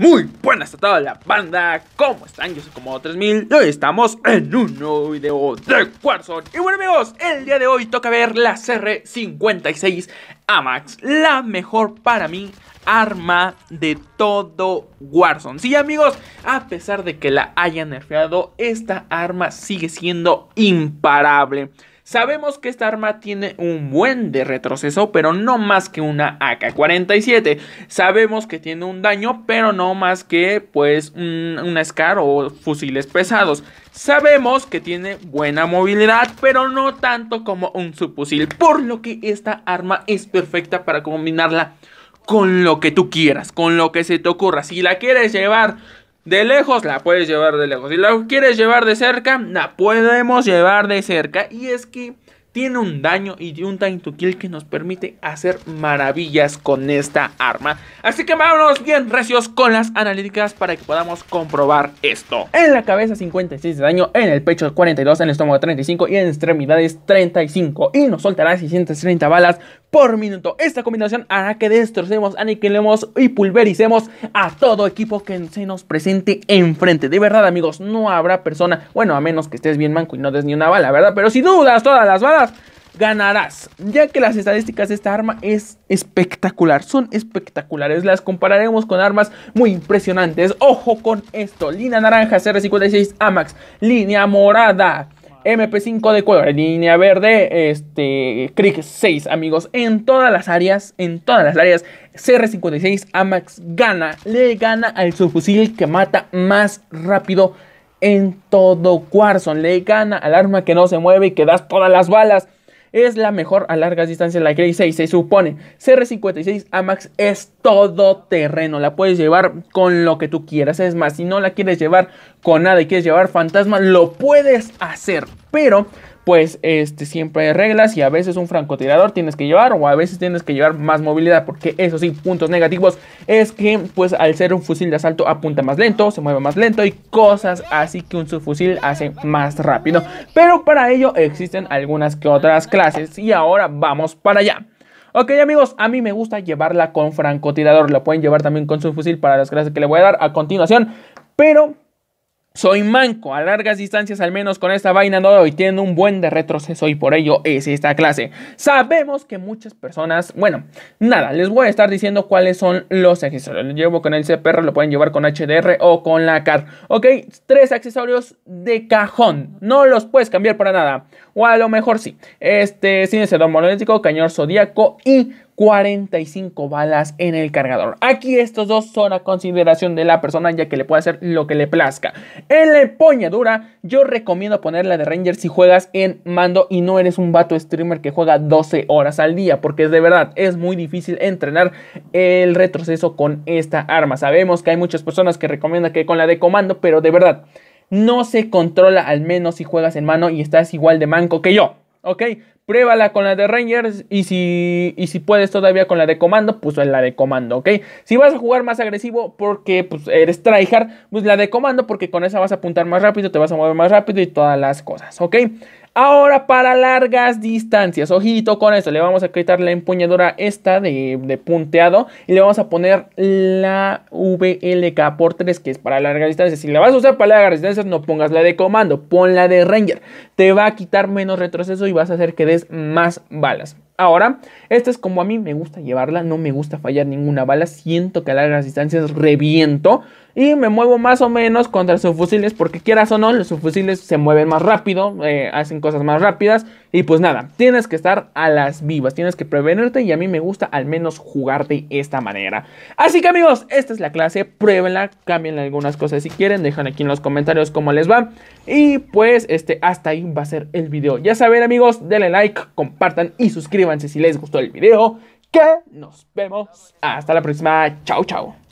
Muy buenas a toda la banda, ¿cómo están? Yo soy como 3000 y hoy estamos en un nuevo video de Warzone Y bueno amigos, el día de hoy toca ver la CR56 AMAX La mejor para mí arma de todo Warzone Sí amigos, a pesar de que la hayan nerfeado, esta arma sigue siendo imparable Sabemos que esta arma tiene un buen de retroceso, pero no más que una AK-47. Sabemos que tiene un daño, pero no más que pues un, una SCAR o fusiles pesados. Sabemos que tiene buena movilidad, pero no tanto como un subfusil, por lo que esta arma es perfecta para combinarla con lo que tú quieras, con lo que se te ocurra. Si la quieres llevar de lejos la puedes llevar de lejos. Si la quieres llevar de cerca, la podemos llevar de cerca. Y es que tiene un daño y un time to kill que nos permite hacer maravillas con esta arma. Así que vámonos bien recios con las analíticas para que podamos comprobar esto. En la cabeza 56 de daño, en el pecho 42, en el estómago 35 y en extremidades 35. Y nos soltará 630 balas por minuto. Esta combinación hará que destrocemos, aniquilemos y pulvericemos a todo equipo que se nos presente enfrente. De verdad, amigos, no habrá persona, bueno, a menos que estés bien manco y no des ni una bala, ¿verdad? Pero si dudas todas las balas, ganarás, ya que las estadísticas de esta arma es espectacular, son espectaculares, las compararemos con armas muy impresionantes. Ojo con esto, línea naranja CR56 AMAX, línea morada MP5 de color, línea verde, este, Crick 6, amigos, en todas las áreas, en todas las áreas, CR56 Amax gana, le gana al subfusil que mata más rápido en todo Warzone, le gana al arma que no se mueve y que das todas las balas es la mejor a largas distancias, la Grey 6 se supone. CR56 AMAX es todo terreno, la puedes llevar con lo que tú quieras. Es más, si no la quieres llevar con nada y quieres llevar fantasma, lo puedes hacer. Pero pues este, siempre hay reglas y a veces un francotirador tienes que llevar o a veces tienes que llevar más movilidad porque eso sí, puntos negativos es que pues al ser un fusil de asalto apunta más lento, se mueve más lento y cosas así que un subfusil hace más rápido. Pero para ello existen algunas que otras clases y ahora vamos para allá. Ok amigos, a mí me gusta llevarla con francotirador, la pueden llevar también con subfusil para las clases que le voy a dar a continuación, pero soy manco, a largas distancias al menos con esta vaina no y tiene un buen de retroceso y por ello es esta clase. Sabemos que muchas personas, bueno, nada, les voy a estar diciendo cuáles son los accesorios. Lo llevo con el CPR, lo pueden llevar con HDR o con la CAR. Ok, tres accesorios de cajón, no los puedes cambiar para nada. O a lo mejor sí, este, cine monolítico, cañón zodíaco y 45 balas en el cargador. Aquí estos dos son a consideración de la persona ya que le puede hacer lo que le plazca. En la empuñadura yo recomiendo ponerla de Ranger si juegas en mando y no eres un vato streamer que juega 12 horas al día porque de verdad es muy difícil entrenar el retroceso con esta arma. Sabemos que hay muchas personas que recomiendan que con la de comando pero de verdad no se controla al menos si juegas en mano y estás igual de manco que yo. ¿Ok? pruébala con la de Rangers y si, y si puedes todavía con la de comando, pues la de comando, ¿ok? Si vas a jugar más agresivo porque pues, eres tryhard, pues la de comando porque con esa vas a apuntar más rápido, te vas a mover más rápido y todas las cosas, ¿ok? Ahora para largas distancias, ojito con esto, le vamos a quitar la empuñadura esta de, de punteado y le vamos a poner la VLK por 3 que es para largas distancias. Si la vas a usar para largas distancias no pongas la de comando, pon la de Ranger. Te va a quitar menos retroceso y vas a hacer que des más balas. Ahora, esta es como a mí me gusta llevarla, no me gusta fallar ninguna bala, siento que a largas distancias reviento y me muevo más o menos contra sus fusiles porque quieras o no, los subfusiles se mueven más rápido, eh, hacen cosas más rápidas y pues nada, tienes que estar a las vivas, tienes que prevenirte y a mí me gusta al menos jugarte de esta manera. Así que amigos, esta es la clase, pruébenla, cambien algunas cosas si quieren, dejan aquí en los comentarios cómo les va. Y pues este, hasta ahí va a ser el video. Ya saben amigos, denle like, compartan y suscríbanse si les gustó el video. Que nos vemos hasta la próxima. Chao, chao.